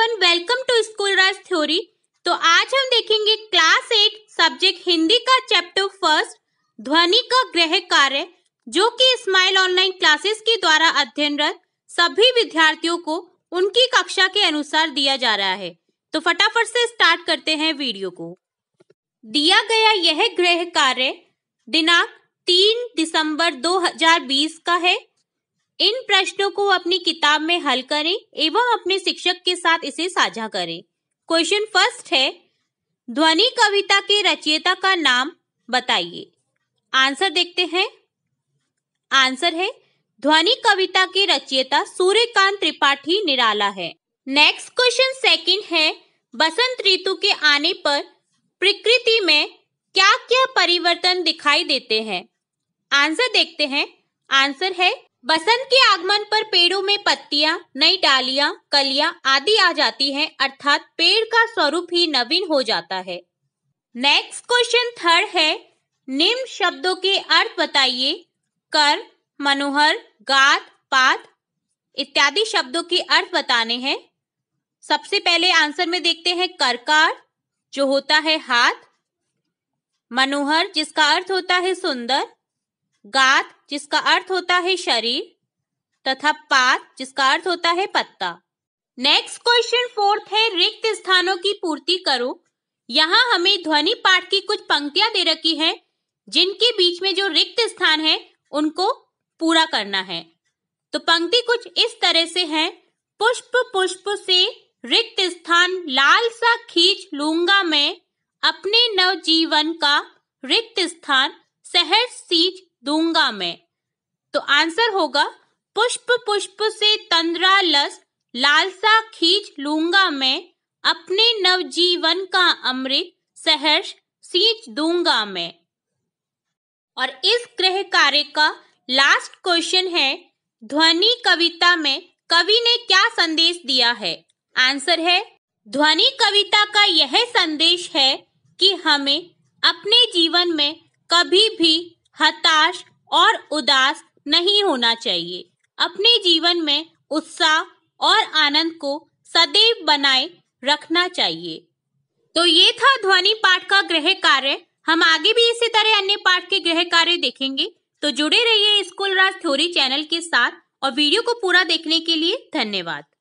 everyone welcome to school Raj theory तो आज हम देखेंगे क्लास एट सब्जेक्ट हिंदी का चैप्टर फर्स्ट ध्वनि का गृह कार्य जो कि स्माइल ऑनलाइन क्लासेस के द्वारा अध्ययनरत सभी विद्यार्थियों को उनकी कक्षा के अनुसार दिया जा रहा है तो फटाफट से स्टार्ट करते हैं वीडियो को दिया गया यह गृह कार्य दिनांक तीन दिसंबर 2020 का है इन प्रश्नों को अपनी किताब में हल करें एवं अपने शिक्षक के साथ इसे साझा करें क्वेश्चन फर्स्ट है ध्वनि कविता के रचयिता का नाम बताइए आंसर देखते हैं आंसर है ध्वनि कविता के रचयिता सूर्यकांत त्रिपाठी निराला है नेक्स्ट क्वेश्चन सेकंड है बसंत ऋतु के आने पर प्रकृति में क्या क्या परिवर्तन दिखाई देते हैं आंसर देखते हैं आंसर है बसंत के आगमन पर पेड़ों में पत्तियां, नई डालियां कलियां आदि आ जाती हैं, अर्थात पेड़ का स्वरूप ही नवीन हो जाता है नेक्स्ट क्वेश्चन थर्ड है निम्न शब्दों के अर्थ बताइए कर मनोहर गात पात इत्यादि शब्दों के अर्थ बताने हैं सबसे पहले आंसर में देखते हैं करकार जो होता है हाथ मनोहर जिसका अर्थ होता है सुंदर गात जिसका अर्थ होता है शरीर तथा पात जिसका अर्थ होता है पत्ता नेक्स्ट क्वेश्चन फोर्थ है रिक्त स्थानों की पूर्ति करो यहाँ हमें ध्वनि पाठ की कुछ पंक्तियां दे रखी हैं जिनके बीच में जो रिक्त स्थान है उनको पूरा करना है तो पंक्ति कुछ इस तरह से है पुष्प पुष्प से रिक्त स्थान लाल सा खींच लूंगा मैं अपने नव जीवन का रिक्त स्थान सहज सीच दूंगा मैं तो आंसर होगा पुष्प पुष्प से तंद्रा लस लालसा खींच लूंगा मैं अपने नवजीवन का अमृत सहर्ष सींच दूंगा मैं और इस ग्रह कार्य का लास्ट क्वेश्चन है ध्वनि कविता में कवि ने क्या संदेश दिया है आंसर है ध्वनि कविता का यह संदेश है कि हमें अपने जीवन में कभी भी हताश और उदास नहीं होना चाहिए अपने जीवन में उत्साह और आनंद को सदैव बनाए रखना चाहिए तो ये था ध्वनि पाठ का गृह कार्य हम आगे भी इसी तरह अन्य पाठ के गृह कार्य देखेंगे तो जुड़े रहिए स्कूल राज थ्योरी चैनल के साथ और वीडियो को पूरा देखने के लिए धन्यवाद